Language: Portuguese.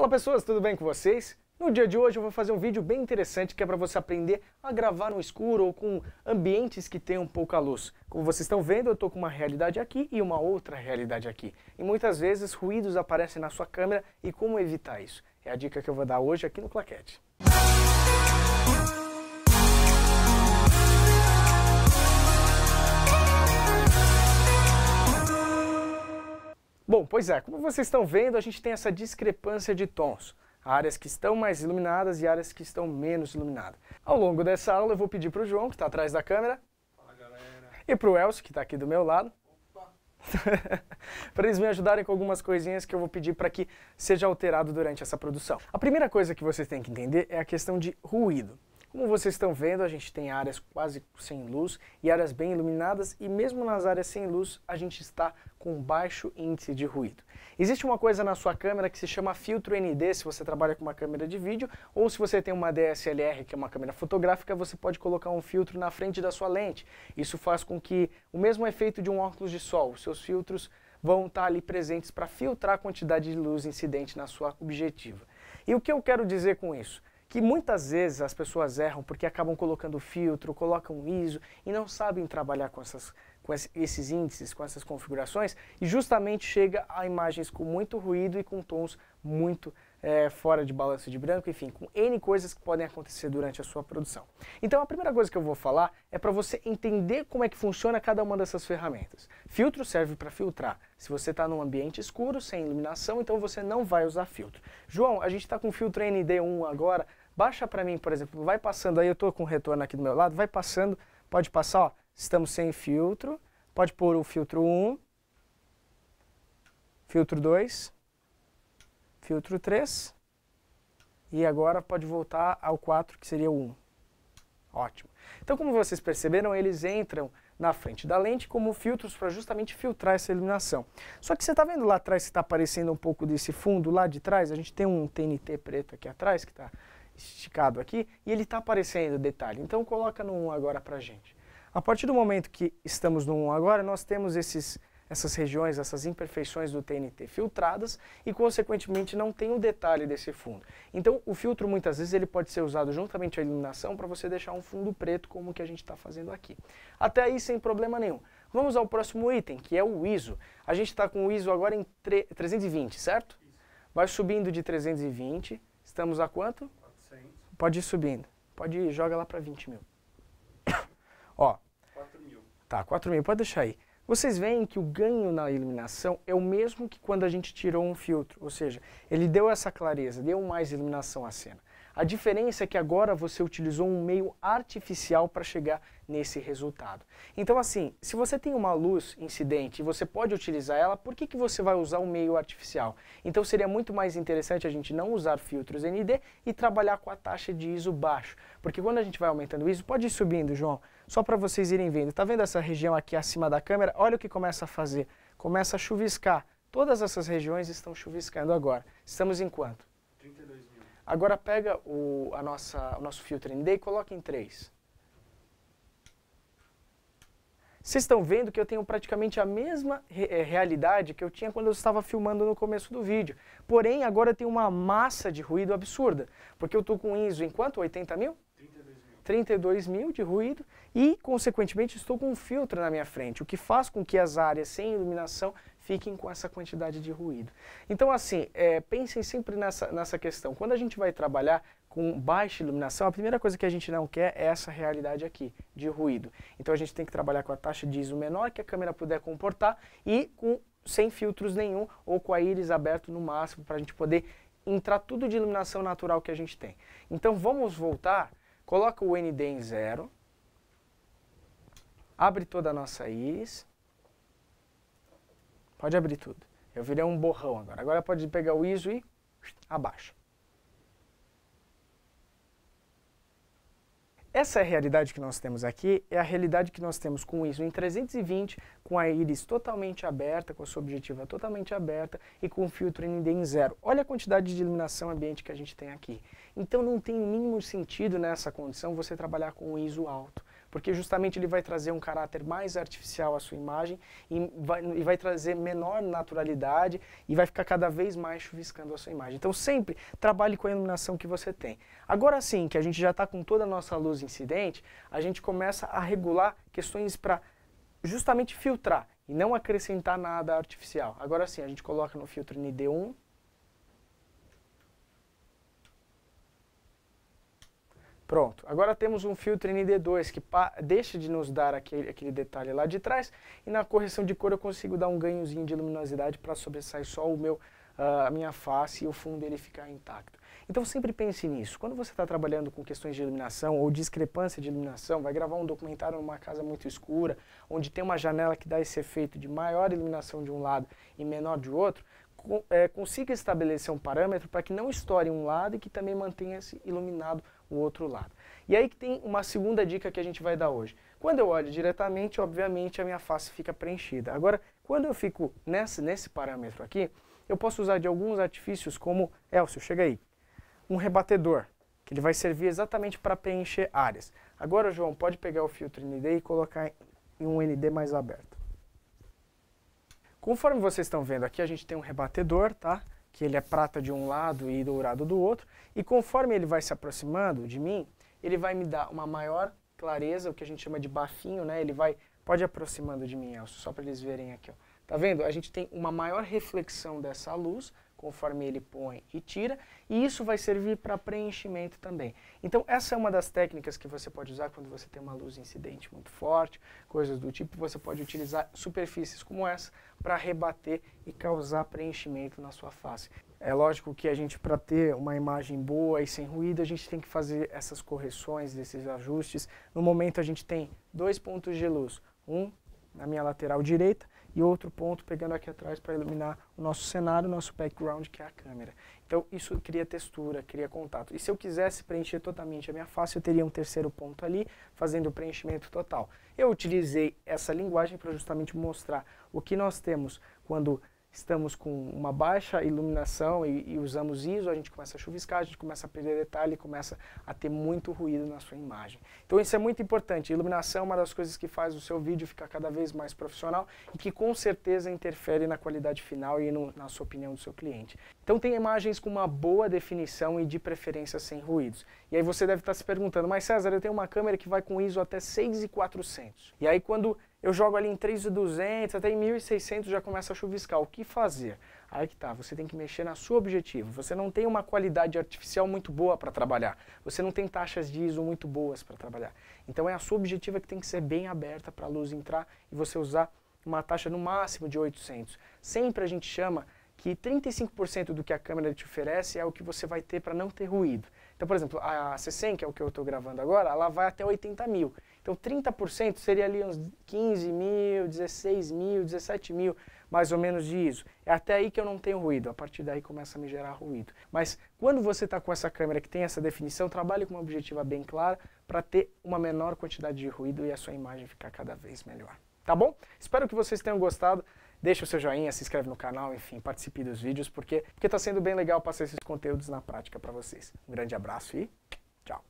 Fala pessoas, tudo bem com vocês? No dia de hoje eu vou fazer um vídeo bem interessante que é para você aprender a gravar no escuro ou com ambientes que tenham pouca luz. Como vocês estão vendo, eu estou com uma realidade aqui e uma outra realidade aqui. E muitas vezes ruídos aparecem na sua câmera e como evitar isso? É a dica que eu vou dar hoje aqui no Claquete. Música Bom, pois é, como vocês estão vendo, a gente tem essa discrepância de tons. Áreas que estão mais iluminadas e áreas que estão menos iluminadas. Ao longo dessa aula, eu vou pedir para o João, que está atrás da câmera, Fala, e para o Elcio, que está aqui do meu lado, para eles me ajudarem com algumas coisinhas que eu vou pedir para que seja alterado durante essa produção. A primeira coisa que vocês têm que entender é a questão de ruído. Como vocês estão vendo, a gente tem áreas quase sem luz e áreas bem iluminadas e mesmo nas áreas sem luz, a gente está com baixo índice de ruído. Existe uma coisa na sua câmera que se chama filtro ND, se você trabalha com uma câmera de vídeo, ou se você tem uma DSLR, que é uma câmera fotográfica, você pode colocar um filtro na frente da sua lente. Isso faz com que o mesmo efeito de um óculos de sol, seus filtros vão estar ali presentes para filtrar a quantidade de luz incidente na sua objetiva. E o que eu quero dizer com isso? que muitas vezes as pessoas erram porque acabam colocando filtro, colocam ISO e não sabem trabalhar com, essas, com esses índices, com essas configurações e justamente chega a imagens com muito ruído e com tons muito é, fora de balanço de branco, enfim, com N coisas que podem acontecer durante a sua produção. Então a primeira coisa que eu vou falar é para você entender como é que funciona cada uma dessas ferramentas. Filtro serve para filtrar. Se você está num ambiente escuro, sem iluminação, então você não vai usar filtro. João, a gente está com filtro ND1 agora, Baixa para mim, por exemplo, vai passando aí, eu estou com retorno aqui do meu lado, vai passando, pode passar, ó, estamos sem filtro, pode pôr o filtro 1, filtro 2, filtro 3, e agora pode voltar ao 4, que seria o 1. Ótimo. Então, como vocês perceberam, eles entram na frente da lente como filtros para justamente filtrar essa iluminação. Só que você está vendo lá atrás que está aparecendo um pouco desse fundo lá de trás, a gente tem um TNT preto aqui atrás que está esticado aqui e ele está aparecendo detalhe. Então coloca no 1 agora para a gente. A partir do momento que estamos no 1 agora, nós temos esses, essas regiões, essas imperfeições do TNT filtradas e, consequentemente, não tem o detalhe desse fundo. Então, o filtro, muitas vezes, ele pode ser usado juntamente à iluminação para você deixar um fundo preto como que a gente está fazendo aqui. Até aí, sem problema nenhum. Vamos ao próximo item, que é o ISO. A gente está com o ISO agora em 320, certo? Vai subindo de 320. Estamos a quanto? Pode ir subindo. Pode ir, joga lá para 20 mil. Ó. 4 mil. Tá, 4 mil, pode deixar aí. Vocês veem que o ganho na iluminação é o mesmo que quando a gente tirou um filtro, ou seja, ele deu essa clareza, deu mais iluminação à cena. A diferença é que agora você utilizou um meio artificial para chegar nesse resultado. Então assim, se você tem uma luz incidente e você pode utilizar ela, por que, que você vai usar um meio artificial? Então seria muito mais interessante a gente não usar filtros ND e trabalhar com a taxa de ISO baixo. Porque quando a gente vai aumentando o ISO, pode ir subindo, João, só para vocês irem vendo. Tá vendo essa região aqui acima da câmera? Olha o que começa a fazer. Começa a chuviscar. Todas essas regiões estão chuviscando agora. Estamos em quanto? Agora pega o, a nossa, o nosso filtro ND e coloca em 3. Vocês estão vendo que eu tenho praticamente a mesma re eh, realidade que eu tinha quando eu estava filmando no começo do vídeo. Porém, agora tem uma massa de ruído absurda, porque eu estou com ISO em quanto? 80 mil? 32 mil de ruído e, consequentemente, estou com um filtro na minha frente, o que faz com que as áreas sem iluminação fiquem com essa quantidade de ruído. Então, assim, é, pensem sempre nessa, nessa questão. Quando a gente vai trabalhar com baixa iluminação, a primeira coisa que a gente não quer é essa realidade aqui, de ruído. Então a gente tem que trabalhar com a taxa de ISO menor que a câmera puder comportar e com sem filtros nenhum ou com a íris aberto no máximo para a gente poder entrar tudo de iluminação natural que a gente tem. Então vamos voltar Coloca o ND em zero. Abre toda a nossa íris. Pode abrir tudo. Eu virei um borrão agora. Agora pode pegar o ISO e abaixa. Essa é a realidade que nós temos aqui, é a realidade que nós temos com ISO em 320, com a íris totalmente aberta, com a sua objetiva totalmente aberta e com o filtro ND em zero. Olha a quantidade de iluminação ambiente que a gente tem aqui. Então não tem o mínimo sentido nessa condição você trabalhar com um ISO alto, porque justamente ele vai trazer um caráter mais artificial à sua imagem e vai, e vai trazer menor naturalidade e vai ficar cada vez mais chuviscando a sua imagem. Então sempre trabalhe com a iluminação que você tem. Agora sim, que a gente já está com toda a nossa luz incidente, a gente começa a regular questões para justamente filtrar e não acrescentar nada artificial. Agora sim, a gente coloca no filtro ND1, Pronto. Agora temos um filtro ND2 que deixa de nos dar aquele, aquele detalhe lá de trás e na correção de cor eu consigo dar um ganhozinho de luminosidade para sobressair só o meu, uh, a minha face e o fundo dele ficar intacto. Então sempre pense nisso. Quando você está trabalhando com questões de iluminação ou discrepância de iluminação, vai gravar um documentário numa casa muito escura, onde tem uma janela que dá esse efeito de maior iluminação de um lado e menor de outro, é, consiga estabelecer um parâmetro para que não estoure um lado e que também mantenha-se iluminado o outro lado. E aí que tem uma segunda dica que a gente vai dar hoje. Quando eu olho diretamente, obviamente a minha face fica preenchida. Agora, quando eu fico nesse, nesse parâmetro aqui, eu posso usar de alguns artifícios como, Elcio, chega aí, um rebatedor, que ele vai servir exatamente para preencher áreas. Agora, João, pode pegar o filtro ND e colocar em um ND mais aberto. Conforme vocês estão vendo aqui, a gente tem um rebatedor, tá? Que ele é prata de um lado e dourado do outro. E conforme ele vai se aproximando de mim, ele vai me dar uma maior clareza, o que a gente chama de bafinho, né? Ele vai, pode aproximando de mim, Elcio, só para eles verem aqui, ó. Tá vendo? A gente tem uma maior reflexão dessa luz conforme ele põe e tira, e isso vai servir para preenchimento também. Então, essa é uma das técnicas que você pode usar quando você tem uma luz incidente muito forte, coisas do tipo. Você pode utilizar superfícies como essa para rebater e causar preenchimento na sua face. É lógico que a gente, para ter uma imagem boa e sem ruído, a gente tem que fazer essas correções, esses ajustes. No momento, a gente tem dois pontos de luz, um na minha lateral direita outro ponto pegando aqui atrás para iluminar o nosso cenário, o nosso background, que é a câmera. Então, isso cria textura, cria contato. E se eu quisesse preencher totalmente a minha face, eu teria um terceiro ponto ali, fazendo o preenchimento total. Eu utilizei essa linguagem para justamente mostrar o que nós temos quando estamos com uma baixa iluminação e, e, usamos ISO, a gente começa a chuviscar, a gente começa a perder detalhe, começa a ter muito ruído na sua imagem. Então isso é muito importante. Iluminação é uma das coisas que faz o seu vídeo ficar cada vez mais profissional e que com certeza interfere na qualidade final e no, na sua opinião do seu cliente. Então tem imagens com uma boa definição e de preferência sem ruídos. E aí você deve estar se perguntando, mas César, eu tenho uma câmera que vai com ISO até 6400. E aí quando eu jogo ali em 3.200, até em 1.600 já começa a chuviscar. O que fazer? Aí que tá, você tem que mexer na sua objetivo. Você não tem uma qualidade artificial muito boa para trabalhar. Você não tem taxas de ISO muito boas para trabalhar. Então é a sua objetiva que tem que ser bem aberta para a luz entrar e você usar uma taxa no máximo de 800. Sempre a gente chama que 35% do que a câmera te oferece é o que você vai ter para não ter ruído. Então, por exemplo, a C100, que é o que eu estou gravando agora, ela vai até 80 mil. Então, 30% seria ali uns 15 mil, 16 mil, 17 mil, mais ou menos de ISO. É até aí que eu não tenho ruído, a partir daí começa a me gerar ruído. Mas quando você está com essa câmera que tem essa definição, trabalhe com uma objetiva bem clara para ter uma menor quantidade de ruído e a sua imagem ficar cada vez melhor. Tá bom? Espero que vocês tenham gostado deixa o seu joinha, se inscreve no canal, enfim, participe dos vídeos, porque está sendo bem legal passar esses conteúdos na prática para vocês. Um grande abraço e tchau!